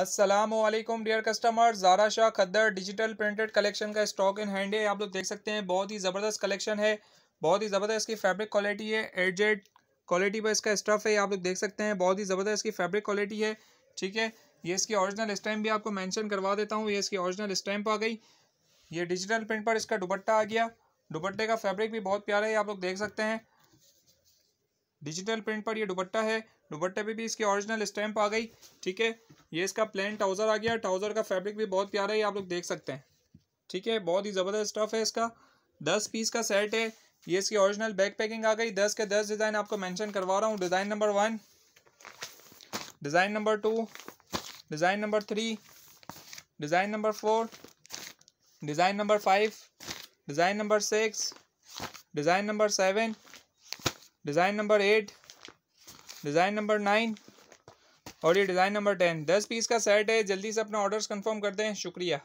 Aslam dear customer Zara Shah खद्दर digital printed collection का stock in hand है आप लोग देख सकते हैं बहुत ही ज़बरदस्त कलेक्शन है बहुत ही ज़बरदस्त इसकी फैब्रिक क्वालिटी है एडजेड क्वालिटी पर इसका स्टफ़ है आप लोग देख सकते हैं बहुत ही ज़बरदस्त इसकी फैब्रिक क्वालिटी है ठीक है ये इसकी ऑरिजिनल स्टैम्प भी आपको मैंशन करवा देता हूँ ये इसकी ऑरिजिनल स्टैम्प आ गई ये डिजिटल प्रिंट पर इसका दुपट्टा आ गया दुपट्टे का फैब्रिक भी बहुत प्यारा है आप लोग देख सकते हैं डिजिटल प्रिंट पर ये दुबट्टा है दुबट्टे पे भी इसकी ओरिजिनल स्टैंप आ गई ठीक है ये इसका प्लेन ट्राउज़र आ गया ट्राउज़र का फैब्रिक भी बहुत प्यारा है आप लोग देख सकते हैं ठीक है बहुत ही ज़बरदस्त स्टफ़ है इसका दस पीस का सेट है ये इसकी ओरिजिनल बैक पैकिंग आ गई दस के दस डिज़ाइन आपको मैंशन करवा रहा हूँ design number one design number two design number three design number four design number five design number six design number seven design number eight design number nine और ये डिज़ाइन नंबर टेन दस piece का set है जल्दी से अपना orders confirm कर दें शुक्रिया